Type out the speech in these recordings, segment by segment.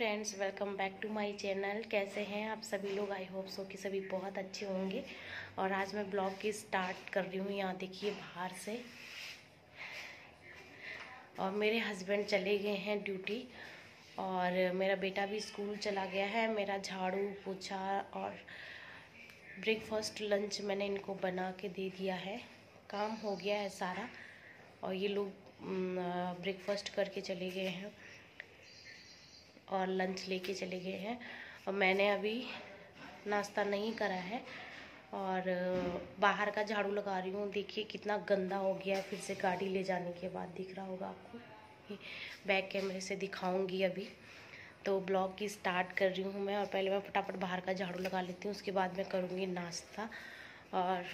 friends welcome back to my channel कैसे हैं आप सभी लोग आई होप सो कि सभी बहुत अच्छे होंगे और आज मैं ब्लॉग की स्टार्ट कर रही हूँ यहाँ देखिए बाहर से और मेरे हस्बैंड चले गए हैं ड्यूटी और मेरा बेटा भी स्कूल चला गया है मेरा झाड़ू पोछा और ब्रेकफास्ट लंच मैंने इनको बना के दे दिया है काम हो गया है सारा और ये लोग ब्रेकफास्ट करके चले गए हैं और लंच लेके चले गए हैं और मैंने अभी नाश्ता नहीं करा है और बाहर का झाड़ू लगा रही हूँ देखिए कितना गंदा हो गया है फिर से गाड़ी ले जाने के बाद दिख रहा होगा आपको बैक कैमरे से दिखाऊंगी अभी तो ब्लॉग की स्टार्ट कर रही हूँ मैं और पहले मैं फटाफट बाहर का झाड़ू लगा लेती हूँ उसके बाद मैं करूँगी नाश्ता और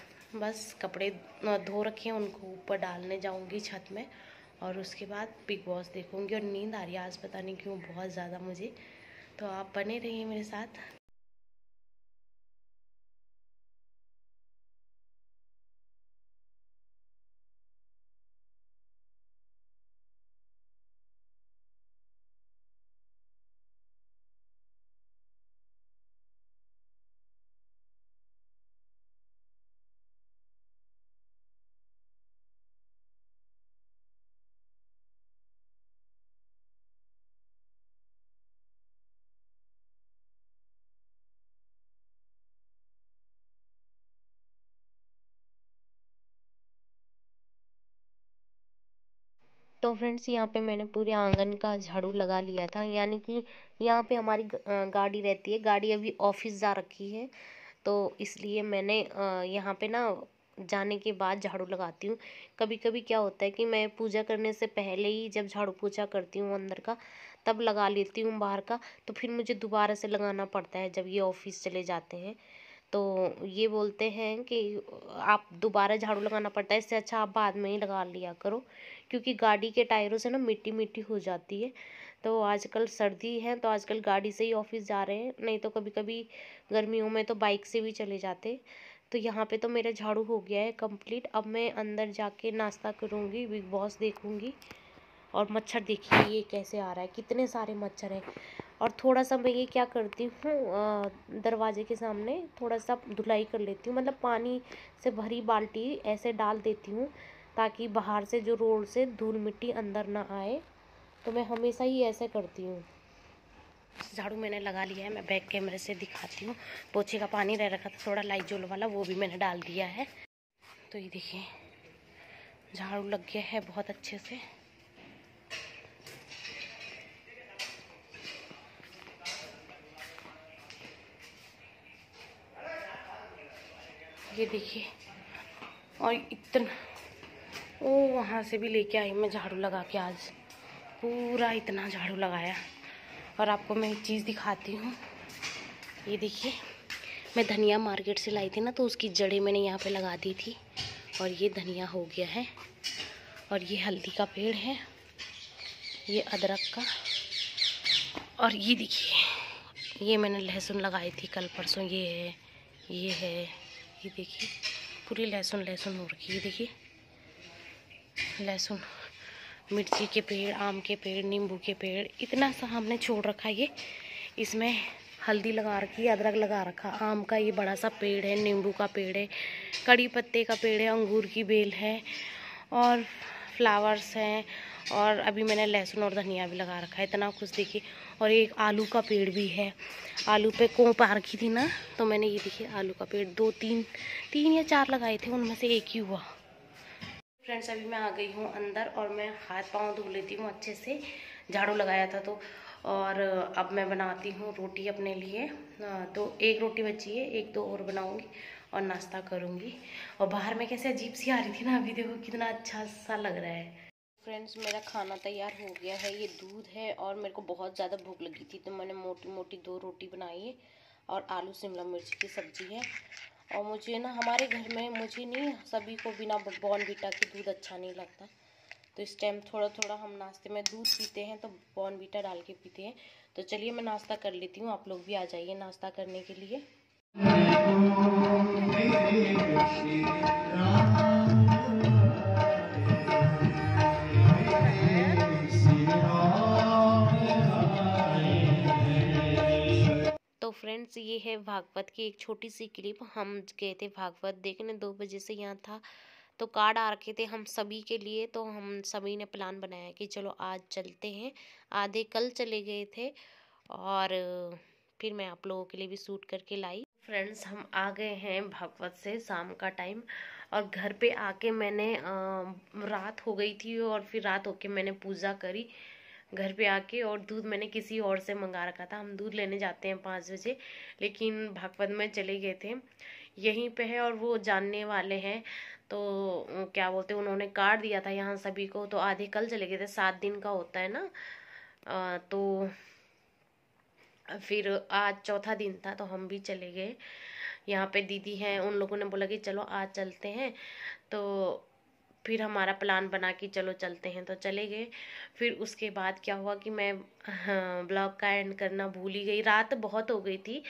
बस कपड़े धो रखे हैं उनको ऊपर डालने जाऊँगी छत में और उसके बाद बिग बॉस देखूँगी और नींद आ रही है आज पता नहीं क्यों बहुत ज़्यादा मुझे तो आप बने रहिए मेरे साथ तो फ्रेंड्स यहाँ पे मैंने पूरे आंगन का झाड़ू लगा लिया था यानी कि यहाँ पे हमारी गाड़ी रहती है गाड़ी अभी ऑफिस जा रखी है तो इसलिए मैंने यहाँ पे ना जाने के बाद झाड़ू लगाती हूँ कभी कभी क्या होता है कि मैं पूजा करने से पहले ही जब झाड़ू पूजा करती हूँ अंदर का तब लगा लेती हूँ बाहर का तो फिर मुझे दोबारा से लगाना पड़ता है जब ये ऑफिस चले जाते हैं तो ये बोलते हैं कि आप दोबारा झाड़ू लगाना पड़ता है इससे अच्छा आप बाद में ही लगा लिया करो क्योंकि गाड़ी के टायरों से ना मिट्टी मिट्टी हो जाती है तो आजकल सर्दी है तो आजकल गाड़ी से ही ऑफिस जा रहे हैं नहीं तो कभी कभी गर्मियों में तो बाइक से भी चले जाते तो यहाँ पे तो मेरा झाड़ू हो गया है कंप्लीट अब मैं अंदर जाके नाश्ता करूँगी बिग बॉस देखूँगी और मच्छर देखिए ये कैसे आ रहा है कितने सारे मच्छर हैं और थोड़ा सा मैं ये क्या करती हूँ दरवाजे के सामने थोड़ा सा धुलाई कर लेती हूँ मतलब पानी से भरी बाल्टी ऐसे डाल देती हूँ ताकि बाहर से जो रोड से धूल मिट्टी अंदर ना आए तो मैं हमेशा ही ऐसे करती हूँ झाड़ू मैंने लगा लिया है मैं बैक कैमरे से दिखाती हूँ पोछे का पानी रह रखा था थोड़ा लाइट जोल वाला वो भी मैंने डाल दिया है तो ये देखिए झाड़ू लग गया है बहुत अच्छे से ये देखिए और इतना ओ वहाँ से भी लेके आई मैं झाड़ू लगा के आज पूरा इतना झाड़ू लगाया और आपको मैं एक चीज़ दिखाती हूँ ये देखिए मैं धनिया मार्केट से लाई थी ना तो उसकी जड़ें मैंने यहाँ पे लगा दी थी और ये धनिया हो गया है और ये हल्दी का पेड़ है ये अदरक का और ये देखिए ये मैंने लहसुन लगाई थी कल परसों ये है ये है ये देखिए पूरी लहसुन लहसुन हो रखी है देखिए लहसुन मिर्ची के पेड़ आम के पेड़ नींबू के पेड़ इतना सा हमने छोड़ रखा ये इसमें हल्दी लगा रखी है अदरक लगा रखा आम का ये बड़ा सा पेड़ है नींबू का पेड़ है कड़ी पत्ते का पेड़ है अंगूर की बेल है और फ्लावर्स हैं और अभी मैंने लहसुन और धनिया भी लगा रखा है इतना कुछ देखिए और एक आलू का पेड़ भी है आलू पे कोप आ रखी थी ना तो मैंने ये देखिए आलू का पेड़ दो तीन तीन या चार लगाए थे उनमें से एक ही हुआ फ्रेंड्स अभी मैं आ गई हूँ अंदर और मैं हाथ पाँव धो लेती हूँ अच्छे से झाड़ू लगाया था तो और अब मैं बनाती हूँ रोटी अपने लिए तो एक रोटी बची है एक दो और बनाऊँगी और नाश्ता करूँगी और बाहर में कैसे अजीब सी आ रही थी ना अभी देखो कितना अच्छा सा लग रहा है फ्रेंड्स मेरा खाना तैयार हो गया है ये दूध है और मेरे को बहुत ज़्यादा भूख लगी थी तो मैंने मोटी मोटी दो रोटी बनाई है और आलू शिमला मिर्च की सब्जी है और मुझे ना हमारे घर में मुझे नहीं सभी को बिना बॉर्नविटा के दूध अच्छा नहीं लगता तो इस टाइम थोड़ा थोड़ा हम नाश्ते में दूध पीते हैं तो बॉर्नविटा डाल के पीते हैं तो चलिए मैं नाश्ता कर लेती हूँ आप लोग भी आ जाइए नाश्ता करने के लिए है भागवत की एक छोटी सी क्लिप हम गए थे भागवत देखने दो बजे से यहाँ था तो कार्ड आ रखे थे हम सभी के लिए तो हम सभी ने प्लान बनाया कि चलो आज चलते हैं आधे कल चले गए थे और फिर मैं आप लोगों के लिए भी सूट करके लाई फ्रेंड्स हम आ गए हैं भागवत से शाम का टाइम और घर पे आके मैंने आ, रात हो गई थी और फिर रात होके मैंने पूजा करी घर पे आके और दूध मैंने किसी और से मंगा रखा था हम दूध लेने जाते हैं पाँच बजे लेकिन भागवत में चले गए थे यहीं पे है और वो जानने वाले हैं तो क्या बोलते हैं उन्होंने कार्ड दिया था यहाँ सभी को तो आधे कल चले गए थे सात दिन का होता है ना आ, तो फिर आज चौथा दिन था तो हम भी चले गए यहाँ पे दीदी हैं उन लोगों ने बोला कि चलो आज चलते हैं तो फिर हमारा प्लान बना कि चलो चलते हैं तो चले गए फिर उसके बाद क्या हुआ कि मैं ब्लॉग हाँ, का एंड करना भूल ही गई रात बहुत हो गई थी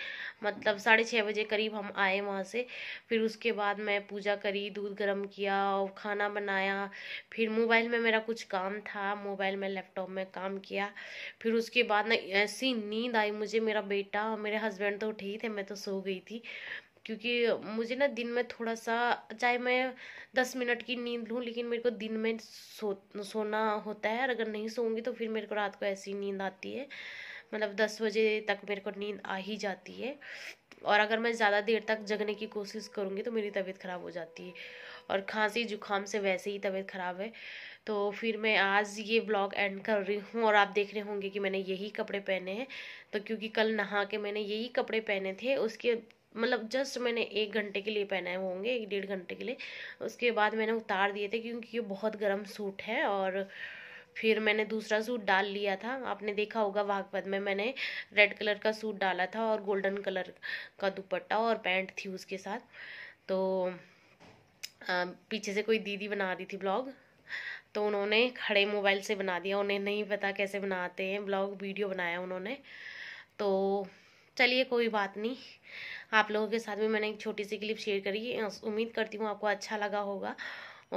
मतलब साढ़े छः बजे करीब हम आए वहाँ से फिर उसके बाद मैं पूजा करी दूध गर्म किया और खाना बनाया फिर मोबाइल में मेरा कुछ काम था मोबाइल में लैपटॉप में काम किया फिर उसके बाद ना ऐसी नींद आई मुझे मेरा बेटा और मेरे हस्बैंड तो उठे ही थे मैं तो सो गई थी क्योंकि मुझे ना दिन में थोड़ा सा चाहे मैं दस मिनट की नींद लूँ लेकिन मेरे को दिन में सो सोना होता है और अगर नहीं सोऊंगी तो फिर मेरे को रात को ऐसी नींद आती है मतलब दस बजे तक मेरे को नींद आ ही जाती है और अगर मैं ज़्यादा देर तक जगने की कोशिश करूँगी तो मेरी तबीयत ख़राब हो जाती है और खांसी जुकाम से वैसे ही तबीयत ख़राब है तो फिर मैं आज ये ब्लॉग एंड कर रही हूँ और आप देख रहे होंगे कि मैंने यही कपड़े पहने हैं तो क्योंकि कल नहा के मैंने यही कपड़े पहने थे उसके मतलब जस्ट मैंने एक घंटे के लिए पहनाए होंगे एक डेढ़ घंटे के लिए उसके बाद मैंने उतार दिए थे क्योंकि ये बहुत गर्म सूट है और फिर मैंने दूसरा सूट डाल लिया था आपने देखा होगा वाघपत में मैंने रेड कलर का सूट डाला था और गोल्डन कलर का दुपट्टा और पैंट थी उसके साथ तो आ, पीछे से कोई दीदी बना रही थी ब्लॉग तो उन्होंने खड़े मोबाइल से बना दिया उन्हें नहीं पता कैसे बनाते हैं ब्लॉग वीडियो बनाया उन्होंने तो चलिए कोई बात नहीं आप लोगों के साथ में मैंने एक छोटी सी क्लिप शेयर करी उम्मीद करती हूँ आपको अच्छा लगा होगा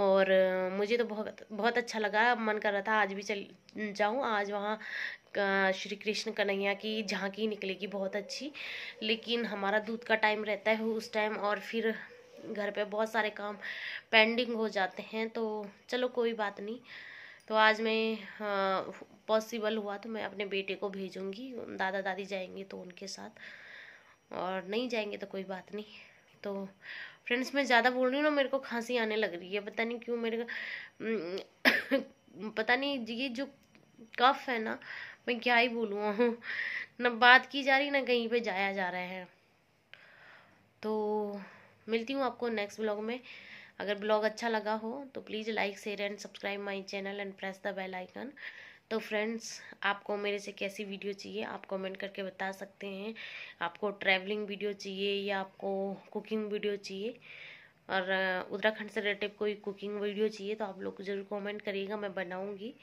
और मुझे तो बहुत बहुत अच्छा लगा मन कर रहा था आज भी चल जाऊँ आज वहाँ श्री कृष्ण कन्हैया की झांकी निकलेगी बहुत अच्छी लेकिन हमारा दूध का टाइम रहता है उस टाइम और फिर घर पे बहुत सारे काम पेंडिंग हो जाते हैं तो चलो कोई बात नहीं तो आज मैं पॉसिबल हुआ तो मैं अपने बेटे को भेजूँगी दादा दादी जाएंगे तो उनके साथ और नहीं जाएंगे तो कोई बात नहीं तो फ्रेंड्स मैं ज़्यादा बोल रही हूँ ना मेरे को खांसी आने लग रही है पता नहीं क्यों मेरे हम्म, पता नहीं ये जो कफ है ना मैं क्या ही बोलूँ ना बात की जा रही ना कहीं पे जाया जा रहा है तो मिलती हूँ आपको नेक्स्ट ब्लॉग में अगर ब्लॉग अच्छा लगा हो तो please like share and subscribe my channel and press the bell icon तो फ्रेंड्स आपको मेरे से कैसी वीडियो चाहिए आप कमेंट करके बता सकते हैं आपको ट्रैवलिंग वीडियो चाहिए या आपको कुकिंग वीडियो चाहिए और उत्तराखंड से रिलेटेड कोई कुकिंग वीडियो चाहिए तो आप लोग ज़रूर कमेंट करिएगा मैं बनाऊँगी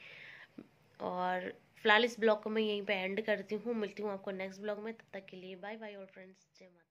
और फिलहाल इस ब्लॉग को मैं यहीं पे एंड करती हूँ मिलती हूँ आपको नेक्स्ट ब्लॉग में तब तक के लिए बाय बाय और फ्रेंड्स जय माता